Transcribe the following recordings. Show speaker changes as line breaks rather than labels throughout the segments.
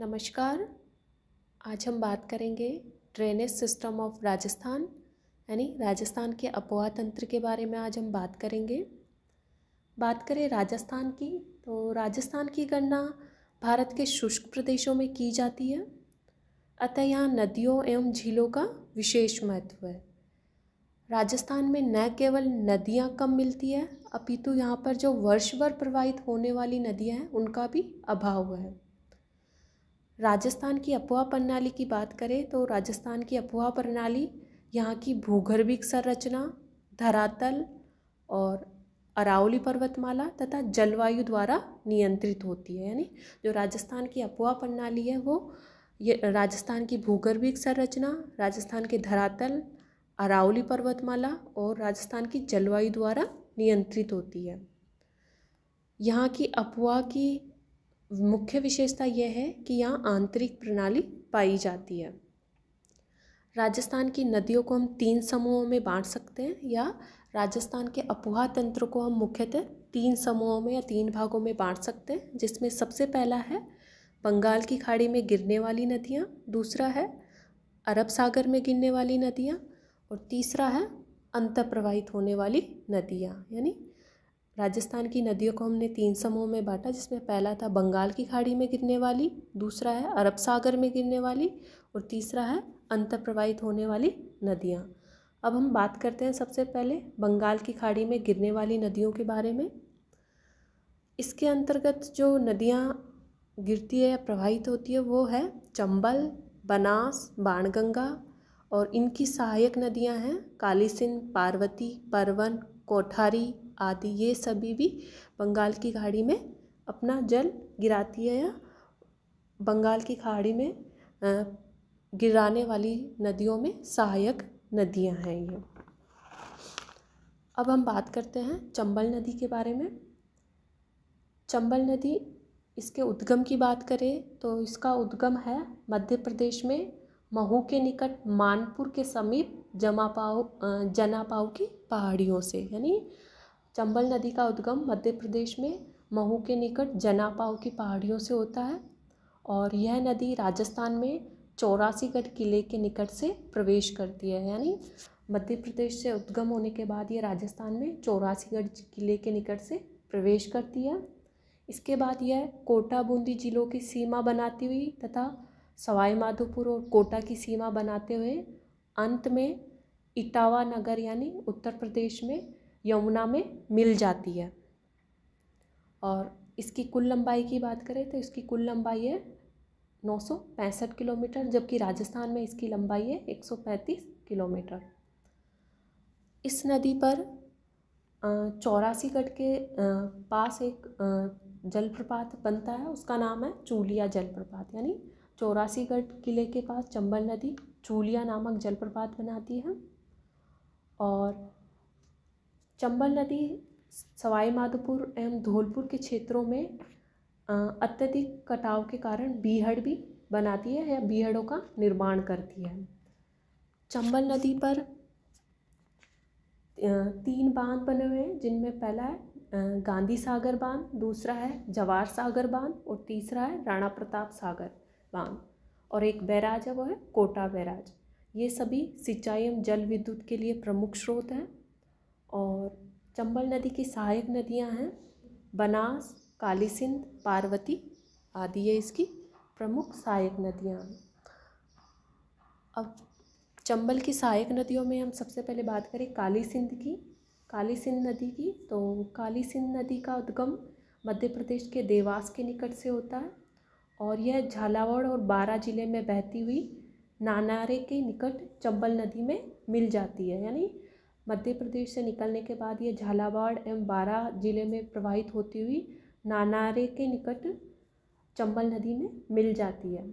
नमस्कार आज हम बात करेंगे ड्रेनेज सिस्टम ऑफ राजस्थान यानी राजस्थान के अपवा तंत्र के बारे में आज हम बात करेंगे बात करें राजस्थान की तो राजस्थान की गणना भारत के शुष्क प्रदेशों में की जाती है अतः यहाँ नदियों एवं झीलों का विशेष महत्व है राजस्थान में न केवल नदियाँ कम मिलती है अपितु यहाँ पर जो वर्ष भर प्रवाहित होने वाली नदियाँ हैं उनका भी अभाव है राजस्थान की अपवा प्रणाली की बात करें तो राजस्थान की अफवाह प्रणाली यहाँ की भूगर्भिक संरचना धरातल और अरावली पर्वतमाला तथा जलवायु द्वारा नियंत्रित होती है यानी जो राजस्थान की अपवा प्रणाली है वो ये राजस्थान की भूगर्भिक संरचना राजस्थान के धरातल अरावली पर्वतमाला और राजस्थान की जलवायु द्वारा नियंत्रित होती है यहाँ की अपवा की मुख्य विशेषता यह है कि यहाँ आंतरिक प्रणाली पाई जाती है राजस्थान की नदियों को हम तीन समूहों में बांट सकते हैं या राजस्थान के अपुहा तंत्र को हम मुख्यतः तीन समूहों में या तीन भागों में बांट सकते हैं जिसमें सबसे पहला है बंगाल की खाड़ी में गिरने वाली नदियाँ दूसरा है अरब सागर में गिरने वाली नदियाँ और तीसरा है अंतप्रवाहित होने वाली नदियाँ यानी राजस्थान की नदियों को हमने तीन समूह में बांटा जिसमें पहला था बंगाल की खाड़ी में गिरने वाली दूसरा है अरब सागर में गिरने वाली और तीसरा है प्रवाहित होने वाली नदियाँ अब हम बात करते हैं सबसे पहले बंगाल की खाड़ी में गिरने वाली नदियों के बारे में इसके अंतर्गत जो नदियाँ गिरती है या प्रवाहित होती है वो है चंबल बनास बाणगंगा और इनकी सहायक नदियाँ हैं कालीसिंध पार्वती परवन कोठारी आदि ये सभी भी बंगाल की खाड़ी में अपना जल गिराती है या बंगाल की खाड़ी में गिराने वाली नदियों में सहायक नदियां हैं ये अब हम बात करते हैं चंबल नदी के बारे में चंबल नदी इसके उद्गम की बात करें तो इसका उद्गम है मध्य प्रदेश में महू के निकट मानपुर के समीप जमापाऊ जनापाऊ की पहाड़ियों से यानी चंबल नदी का उद्गम मध्य प्रदेश में महू के निकट जनापाव की पहाड़ियों से होता है और यह नदी राजस्थान में चौरासीगढ़ किले के निकट से प्रवेश करती है यानी मध्य प्रदेश से उद्गम होने के बाद यह राजस्थान में चौरासीगढ़ किले के निकट से प्रवेश करती है इसके बाद यह कोटा बूंदी जिलों की सीमा बनाती हुई तथा सवाई माधोपुर और कोटा की सीमा बनाते हुए अंत में इटावा नगर यानी उत्तर प्रदेश में यमुना में मिल जाती है और इसकी कुल लंबाई की बात करें तो इसकी कुल लंबाई है नौ सौ पैंसठ किलोमीटर जबकि राजस्थान में इसकी लंबाई है एक सौ पैंतीस किलोमीटर इस नदी पर चौरासी गढ़ के पास एक जलप्रपात बनता है उसका नाम है चूलिया जलप्रपात यानी चौरासी गढ़ किले के पास चंबल नदी चूलिया नामक जलप्रपात बनाती है और चंबल नदी सवाई माधोपुर एवं धौलपुर के क्षेत्रों में अत्यधिक कटाव के कारण बीहड़ भी बनाती है या बीहड़ों का निर्माण करती है चंबल नदी पर तीन बांध बने हुए हैं जिनमें पहला है गांधी सागर बांध दूसरा है जवाहर सागर बांध और तीसरा है राणा प्रताप सागर बांध और एक बैराज है वो है कोटा बैराज ये सभी सिंचाई एवं जल विद्युत के लिए प्रमुख स्रोत हैं और चंबल नदी की सहायक नदियां हैं बनास काली सिंध पार्वती आदि ये इसकी प्रमुख सहायक नदियां अब चंबल की सहायक नदियों में हम सबसे पहले बात करें काली सिंध की काली सिंध नदी की तो काली सिंध नदी का उद्गम मध्य प्रदेश के देवास के निकट से होता है और यह झालावाड़ और बारा जिले में बहती हुई नानारे के निकट चंबल नदी में मिल जाती है यानी मध्य प्रदेश से निकलने के बाद ये झालावाड़ एवं बारा जिले में प्रवाहित होती हुई नानारे के निकट चंबल नदी में मिल जाती है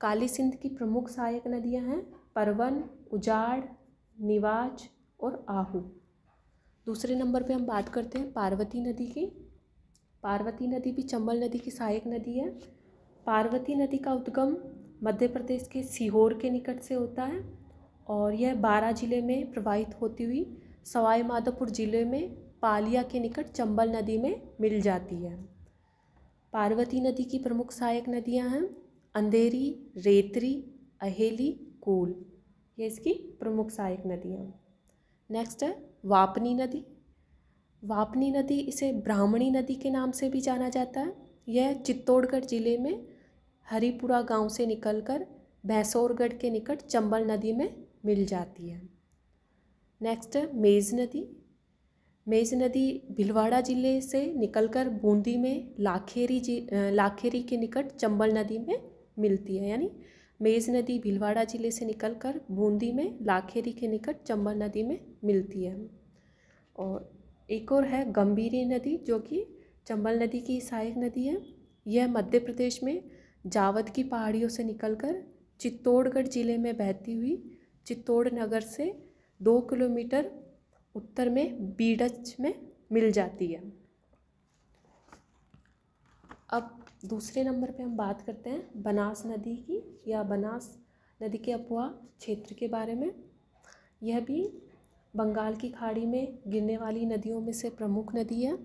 काली सिंध की प्रमुख सहायक नदियां हैं परवन उजाड़ निवाज और आहू दूसरे नंबर पे हम बात करते हैं पार्वती नदी की पार्वती नदी भी चंबल नदी की सहायक नदी है पार्वती नदी का उद्गम मध्य प्रदेश के सीहोर के निकट से होता है और यह बारा ज़िले में प्रवाहित होती हुई सवाई माधोपुर ज़िले में पालिया के निकट चंबल नदी में मिल जाती है पार्वती नदी की प्रमुख सहायक नदियां हैं अंधेरी रेतरी अहेली कूल ये इसकी प्रमुख सहायक नदियां नेक्स्ट है वापनी नदी वापनी नदी इसे ब्राह्मणी नदी के नाम से भी जाना जाता है यह चित्तौड़गढ़ ज़िले में हरिपुरा गांव से निकलकर भैंसौरगढ़ के निकट चंबल नदी में मिल जाती है नेक्स्ट है मेज नदी मेज नदी भिलवाड़ा जिले से निकलकर बूंदी में लाखेरी जी लाखेरी के निकट चंबल नदी में मिलती है यानी मेज नदी भिलवाड़ा जिले से निकलकर बूंदी में लाखेरी के निकट चंबल नदी में मिलती है और एक और है गंभीरी नदी जो कि चंबल नदी की सहायक नदी है यह मध्य प्रदेश में जावद की पहाड़ियों से निकलकर चित्तौड़गढ़ जिले में बहती हुई चित्तौड़ नगर से दो किलोमीटर उत्तर में बीडच में मिल जाती है अब दूसरे नंबर पे हम बात करते हैं बनास नदी की या बनास नदी के अपवा क्षेत्र के बारे में यह भी बंगाल की खाड़ी में गिरने वाली नदियों में से प्रमुख नदी है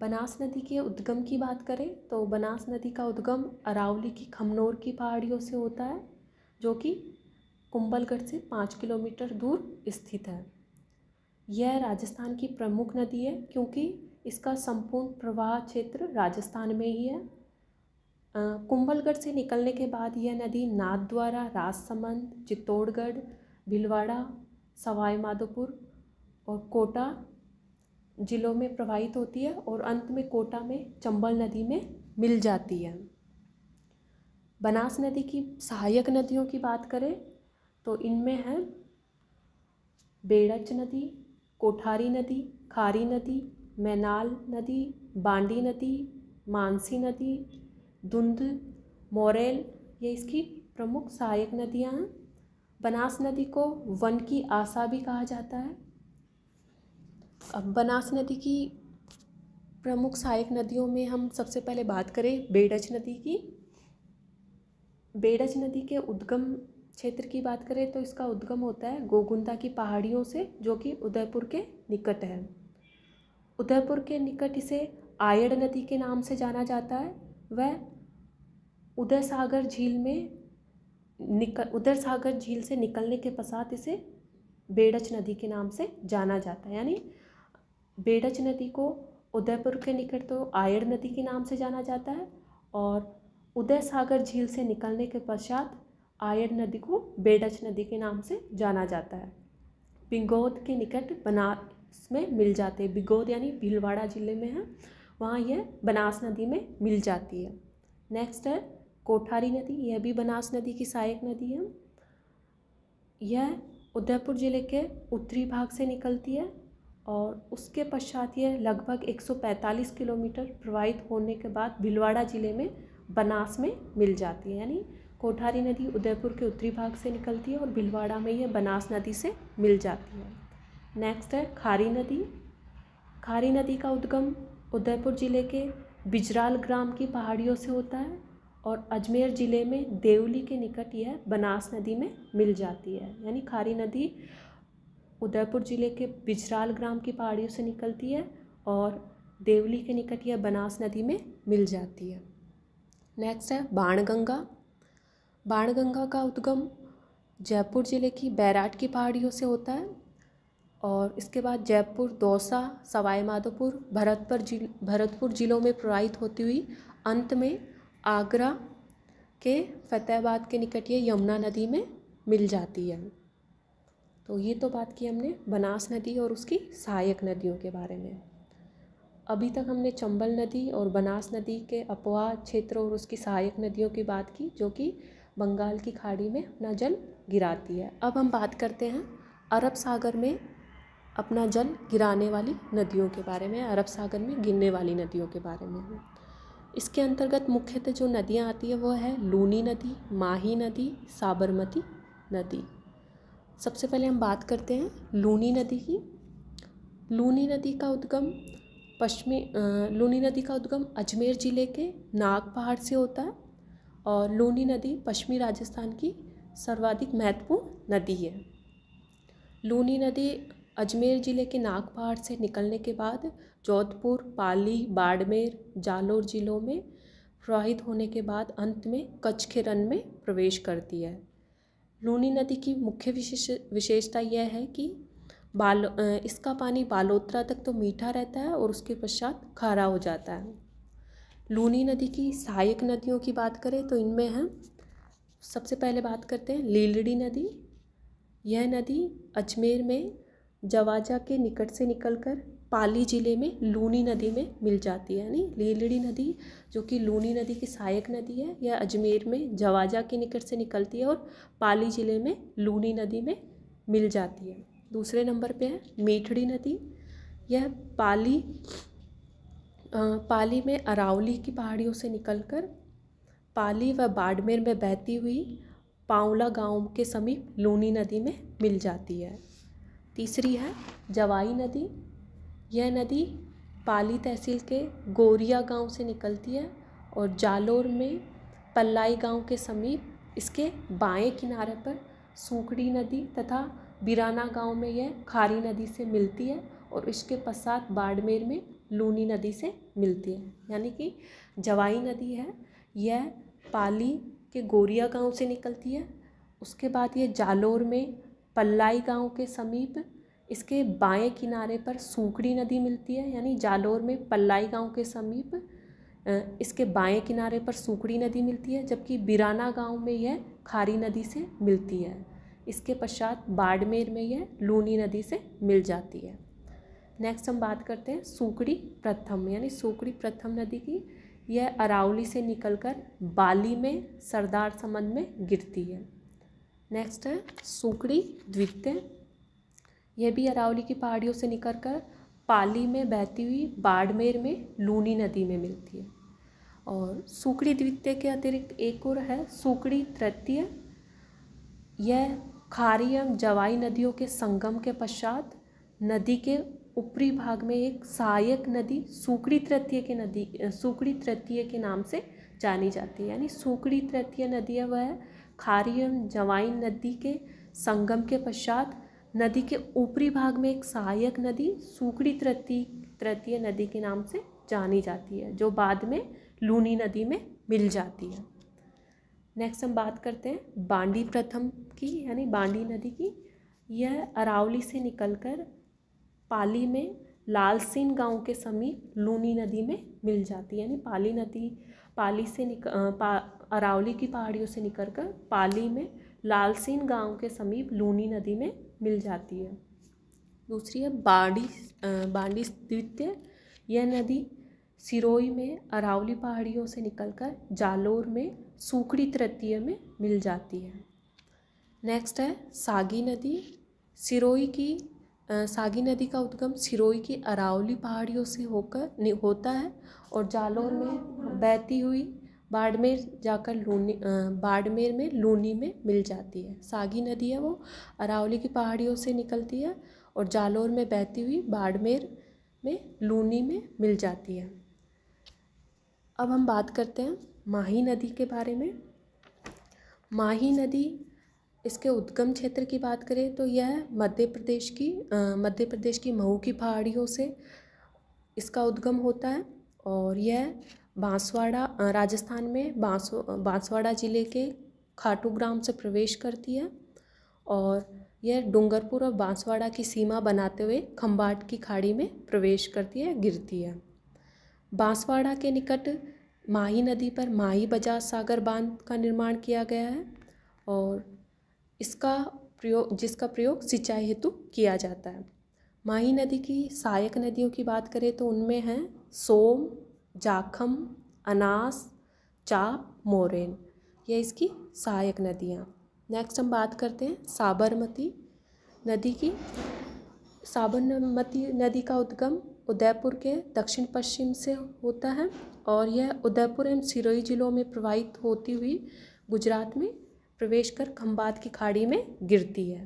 बनास नदी के उद्गम की बात करें तो बनास नदी का उद्गम अरावली की खमनोर की पहाड़ियों से होता है जो कि कुंबलगढ़ से पाँच किलोमीटर दूर स्थित है यह राजस्थान की प्रमुख नदी है क्योंकि इसका संपूर्ण प्रवाह क्षेत्र राजस्थान में ही है कुंबलगढ़ से निकलने के बाद यह नदी नाथ द्वारा राजसमंद चित्तौड़गढ़ भिलवाड़ा सवाईमाधोपुर और कोटा ज़िलों में प्रवाहित होती है और अंत में कोटा में चंबल नदी में मिल जाती है बनास नदी की सहायक नदियों की बात करें तो इनमें है बेड़च नदी कोठारी नदी खारी नदी मैनाल नदी बांडी नदी मानसी नदी धुंध मोरेल ये इसकी प्रमुख सहायक नदियाँ हैं बनास नदी को वन की आशा भी कहा जाता है अब बनास नदी की प्रमुख सहायक नदियों में हम सबसे पहले बात करें बेड़च नदी की बेड़च नदी के उद्गम क्षेत्र की बात करें तो इसका उद्गम होता है गोगुंदा की पहाड़ियों से जो कि उदयपुर के निकट है उदयपुर के निकट इसे आयड़ नदी के नाम से जाना जाता है वह उदय सागर झील में निकल उदय सागर झील से निकलने के पश्चात इसे बेड़च नदी के नाम से जाना जाता है यानी बेड़च नदी को उदयपुर के निकट तो आयड़ नदी के नाम से जाना जाता है और उदय सागर झील से निकलने के पश्चात आयर नदी को बेडच नदी के नाम से जाना जाता है बिगोद के निकट बनास में मिल जाते हैं बिगोद यानी भीलवाड़ा जिले में है वहाँ यह बनास नदी में मिल जाती है नेक्स्ट है कोठारी नदी यह भी बनास नदी की सहायक नदी है यह उदयपुर जिले के उत्तरी भाग से निकलती है और उसके पश्चात यह लगभग 145 किलोमीटर प्रवाहित होने के बाद भिलवाड़ा ज़िले में बनास में मिल जाती है यानी कोठारी नदी उदयपुर के उत्तरी भाग से निकलती है और भिलवाड़ा में यह बनास नदी से मिल जाती है नेक्स्ट है खारी नदी खारी नदी का उद्गम उदयपुर ज़िले के बिजराल ग्राम की पहाड़ियों से होता है और अजमेर ज़िले में देवली के निकट यह बनास नदी में मिल जाती है यानी खारी नदी उदयपुर ज़िले के बिजराल ग्राम की पहाड़ियों से निकलती है और देवली के निकट यह बनास नदी में मिल जाती है नेक्स्ट है बाणगंगा बाणगंगा का उद्गम जयपुर ज़िले की बैराट की पहाड़ियों से होता है और इसके बाद जयपुर दौसा सवाई माधोपुर भरतपुर जिल भरतपुर ज़िलों में प्रवाहित होती हुई अंत में आगरा के फतेहाबाद के निकट ये यमुना नदी में मिल जाती है तो ये तो बात की हमने बनास नदी और उसकी सहायक नदियों के बारे में अभी तक हमने चंबल नदी और बनास नदी के अपवाह क्षेत्र और उसकी सहायक नदियों की बात की जो कि बंगाल की खाड़ी में अपना जल गिराती है अब हम बात करते हैं अरब सागर में अपना जल गिराने वाली नदियों के बारे में अरब सागर में गिरने वाली नदियों के बारे में इसके अंतर्गत मुख्यतः जो नदियाँ आती है वो है लूनी नदी माही नदी साबरमती नदी सबसे पहले हम बात करते हैं लूनी नदी की लूनी नदी का उद्गम पश्चिमी लूनी नदी का उद्गम अजमेर ज़िले के नाग पहाड़ से होता है और लूनी नदी पश्चिमी राजस्थान की सर्वाधिक महत्वपूर्ण नदी है लूनी नदी अजमेर ज़िले के नागपहाड़ से निकलने के बाद जोधपुर पाली बाड़मेर जालोर ज़िलों में प्रवाहित होने के बाद अंत में कच्छ के रन में प्रवेश करती है लूनी नदी की मुख्य विशेष विशेषता यह है कि बाल इसका पानी बालोत्रा तक तो मीठा रहता है और उसके पश्चात खारा हो जाता है लूनी नदी की सहायक नदियों की बात करें तो इनमें हम सबसे पहले बात करते हैं लीलड़ी नदी यह नदी अजमेर में जवाजा के निकट से निकलकर पाली ज़िले में लूनी नदी में मिल जाती है यानी लीलड़ी नदी जो कि लूनी नदी की सहायक नदी है यह अजमेर में जवाजा के निकट से निकलती है और पाली ज़िले में लूनी नदी में मिल जाती है दूसरे नंबर पे है मीठड़ी नदी यह पाली पाली में अरावली की पहाड़ियों से निकलकर पाली व बाड़मेर में बहती हुई पावला गांव के समीप लूनी नदी में मिल जाती है तीसरी है जवाई नदी यह नदी पाली तहसील के गोरिया गांव से निकलती है और जालोर में पल्लाई गांव के समीप इसके बाएं किनारे पर सूखड़ी नदी तथा बिराना गांव में यह खारी नदी से मिलती है और इसके पश्चात बाड़मेर में लूनी नदी से मिलती है यानी कि जवाई नदी है यह पाली के गोरिया गांव से निकलती है उसके बाद ये जालोर में पल्लाई गांव के समीप इसके बाएं किनारे पर सूकड़ी नदी मिलती है यानी जालोर में पल्लाई गांव के समीप इसके बाएं किनारे पर सूकड़ी नदी मिलती है जबकि बिराना गांव में यह खारी नदी से मिलती है इसके पश्चात बाड़मेर में यह लूनी नदी से मिल जाती है नेक्स्ट हम बात करते हैं सूकड़ी प्रथम यानी सूकड़ी प्रथम नदी की यह अरावली से निकलकर बाली में सरदार समंद में गिरती है नेक्स्ट है सूकड़ी द्वितीय यह भी अरावली की पहाड़ियों से निकलकर पाली में बहती हुई बाड़मेर में लूनी नदी में मिलती है और सूकड़ी द्वितीय के अतिरिक्त एक और है सूकड़ी तृतीय यह खारी एवं जवाई नदियों के संगम के पश्चात नदी के ऊपरी भाग में एक सहायक नदी सुकड़ी तृतीय के नदी सुकड़ी तृतीय के नाम से जानी जाती है यानी सुकड़ी तृतीय नदी है वह खारी एवं जवाइन नदी के संगम के पश्चात नदी के ऊपरी भाग में एक सहायक नदी सुकड़ी तृतीय तृतीय नदी के नाम से जानी जाती है जो बाद में लूनी नदी में मिल जाती है नेक्स्ट हम बात करते हैं बांडी प्रथम की यानी बांडी नदी की यह अरावली से निकलकर पाली में लालसीन गांव के समीप लूनी नदी में मिल जाती है यानी पाली नदी पाली से निक पा, अरावली की पहाड़ियों से निकल कर पाली में लालसीन गांव के समीप लूनी नदी में मिल जाती है दूसरी है बाड़ी बाड़ी द्वितीय यह नदी सिरोई में अरावली पहाड़ियों से निकलकर जालोर में सूखड़ी तृतीय में मिल जाती है नेक्स्ट है सागी नदी सिरोई की सागी नदी का उद्गम सिरोई की अरावली पहाड़ियों से होकर होता है और जालौर में बहती हुई बाड़मेर जाकर लूनी बाड़मेर में लूनी में मिल जाती है सागी नदी है वो अरावली की पहाड़ियों से निकलती है और जालौर में बहती हुई बाड़मेर में लूनी में मिल जाती है अब हम बात करते हैं माही नदी के बारे में माही नदी इसके उद्गम क्षेत्र की बात करें तो यह मध्य प्रदेश की मध्य प्रदेश की मऊ की पहाड़ियों से इसका उद्गम होता है और यह बांसवाड़ा राजस्थान में बांस बांसवाड़ा ज़िले के खाटू ग्राम से प्रवेश करती है और यह डूंगरपुर और बांसवाड़ा की सीमा बनाते हुए खम्बाट की खाड़ी में प्रवेश करती है गिरती है बांसवाड़ा के निकट माही नदी पर माही बजाज सागर बांध का निर्माण किया गया है और इसका प्रयोग जिसका प्रयोग सिंचाई हेतु किया जाता है माही नदी की सहायक नदियों की बात करें तो उनमें हैं सोम जाखम अनास चाप मोरेन यह इसकी सहायक नदियाँ नेक्स्ट हम बात करते हैं साबरमती नदी की साबरमती नदी का उद्गम उदयपुर के दक्षिण पश्चिम से होता है और यह उदयपुर एवं सिरोही जिलों में प्रवाहित होती हुई गुजरात में प्रवेश कर खम्बात की खाड़ी में गिरती है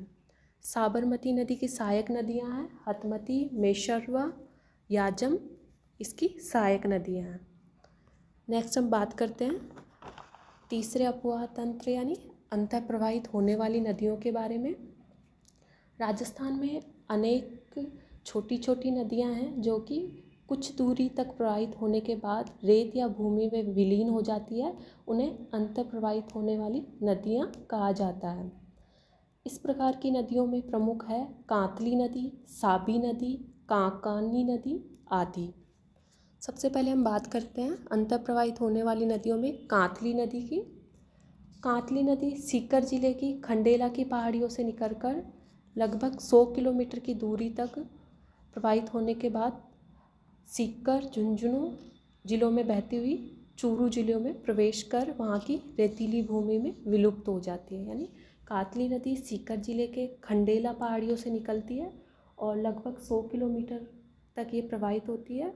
साबरमती नदी की सहायक नदियाँ हैं हतमती मेशरवा याजम इसकी सहायक नदियाँ हैं नेक्स्ट हम बात करते हैं तीसरे अपवाह तंत्र यानी अंतः प्रवाहित होने वाली नदियों के बारे में राजस्थान में अनेक छोटी छोटी नदियाँ हैं जो कि कुछ दूरी तक प्रवाहित होने के बाद रेत या भूमि में विलीन हो जाती है उन्हें अंतर प्रवाहित होने वाली नदियाँ कहा जाता है इस प्रकार की नदियों में प्रमुख है कांतली नदी साबी नदी कांकानी नदी आदि सबसे पहले हम बात करते हैं अंतर प्रवाहित होने वाली नदियों में कांतली नदी की कांतली नदी सीकर जिले की खंडेला की पहाड़ियों से निकलकर लगभग 100 किलोमीटर की दूरी तक प्रवाहित होने के बाद सीकर झुंझुनू जिलों में बहती हुई चूरू जिलों में प्रवेश कर वहाँ की रेतीली भूमि में विलुप्त हो जाती है यानी कातली नदी सीकर जिले के खंडेला पहाड़ियों से निकलती है और लगभग सौ किलोमीटर तक ये प्रवाहित होती है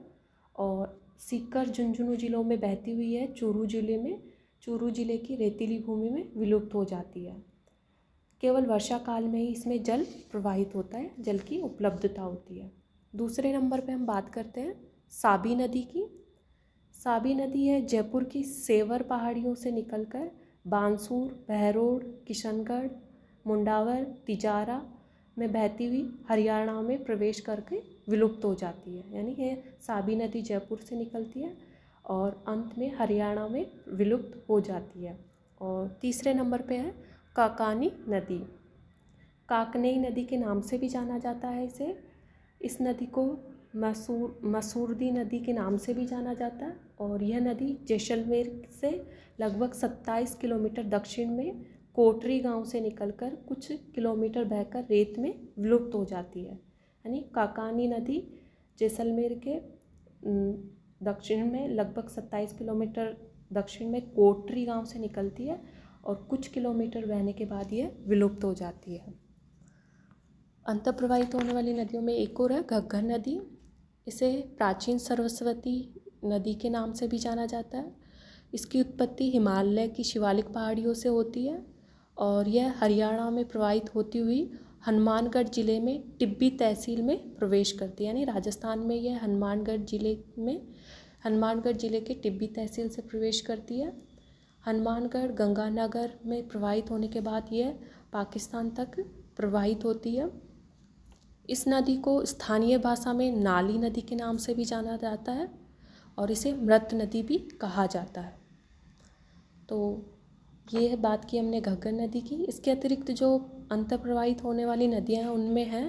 और सीकर झुंझुनू जिलों में बहती हुई है चूरू जिले में चूरू जिले की रेतीली भूमि में विलुप्त हो जाती है केवल वर्षा काल में ही इसमें जल प्रवाहित होता है जल की उपलब्धता होती है दूसरे नंबर पे हम बात करते हैं साबी नदी की साबी नदी है जयपुर की सेवर पहाड़ियों से निकलकर बांसूर बहरोड किशनगढ़ मुंडावर तिजारा में बहती हुई हरियाणा में प्रवेश करके विलुप्त हो जाती है यानी ये साबी नदी जयपुर से निकलती है और अंत में हरियाणा में विलुप्त हो जाती है और तीसरे नंबर पे है काकानी नदी काकनेई नदी के नाम से भी जाना जाता है इसे इस नदी को मसूर मसूरदी नदी के नाम से भी जाना जाता है और यह नदी जैसलमेर से लगभग सत्ताईस किलोमीटर दक्षिण में कोटरी गांव से निकलकर कुछ किलोमीटर बहकर रेत में विलुप्त हो जाती है यानी काकानी नदी जैसलमेर के दक्षिण में लगभग सत्ताईस किलोमीटर दक्षिण में कोटरी गांव से निकलती है और कुछ किलोमीटर बहने के बाद यह विलुप्त हो जाती है अंत प्रवाहित होने वाली नदियों में एक और है घग्घर नदी इसे प्राचीन सरस्वती नदी के नाम से भी जाना जाता है इसकी उत्पत्ति हिमालय की शिवालिक पहाड़ियों से होती है और यह हरियाणा में प्रवाहित होती हुई हनुमानगढ़ ज़िले में टिब्बी तहसील में प्रवेश करती है यानी राजस्थान में यह हनुमानगढ़ ज़िले में हनुमानगढ़ ज़िले के टिब्बी तहसील से प्रवेश करती है हनुमानगढ़ गंगानगर में प्रवाहित होने के बाद यह पाकिस्तान तक प्रवाहित होती है इस नदी को स्थानीय भाषा में नाली नदी के नाम से भी जाना जाता है और इसे मृत नदी भी कहा जाता है तो ये है बात की हमने घग्गर नदी की इसके अतिरिक्त जो अंतर्प्रवाहित होने वाली नदियाँ हैं उनमें हैं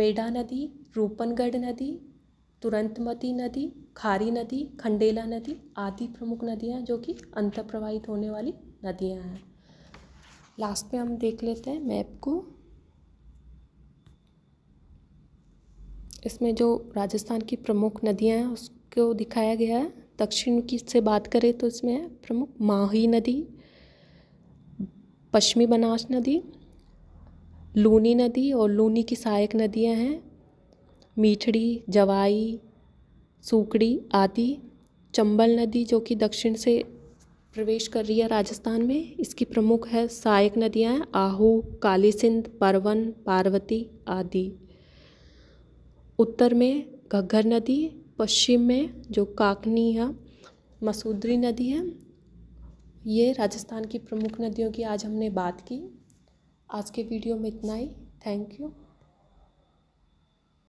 मेडा नदी रूपनगढ़ नदी तुरंतमती नदी खारी नदी खंडेला नदी आदि प्रमुख नदियाँ जो कि अंतर्प्रवाहित होने वाली नदियाँ हैं लास्ट में हम देख लेते हैं मैप को इसमें जो राजस्थान की प्रमुख नदियाँ हैं उसको दिखाया गया है दक्षिण की से बात करें तो इसमें प्रमुख माही नदी पश्चिमी बनास नदी लूनी नदी और लूनी की सहायक नदियाँ हैं मीठड़ी जवाई सूकड़ी आदि चंबल नदी जो कि दक्षिण से प्रवेश कर रही है राजस्थान में इसकी प्रमुख है सहायक नदियाँ आहू काली सिंध परवन पार्वती आदि उत्तर में घग्घर नदी पश्चिम में जो काकनी है मसूदरी नदी है ये राजस्थान की प्रमुख नदियों की आज हमने बात की आज के वीडियो में इतना ही थैंक यू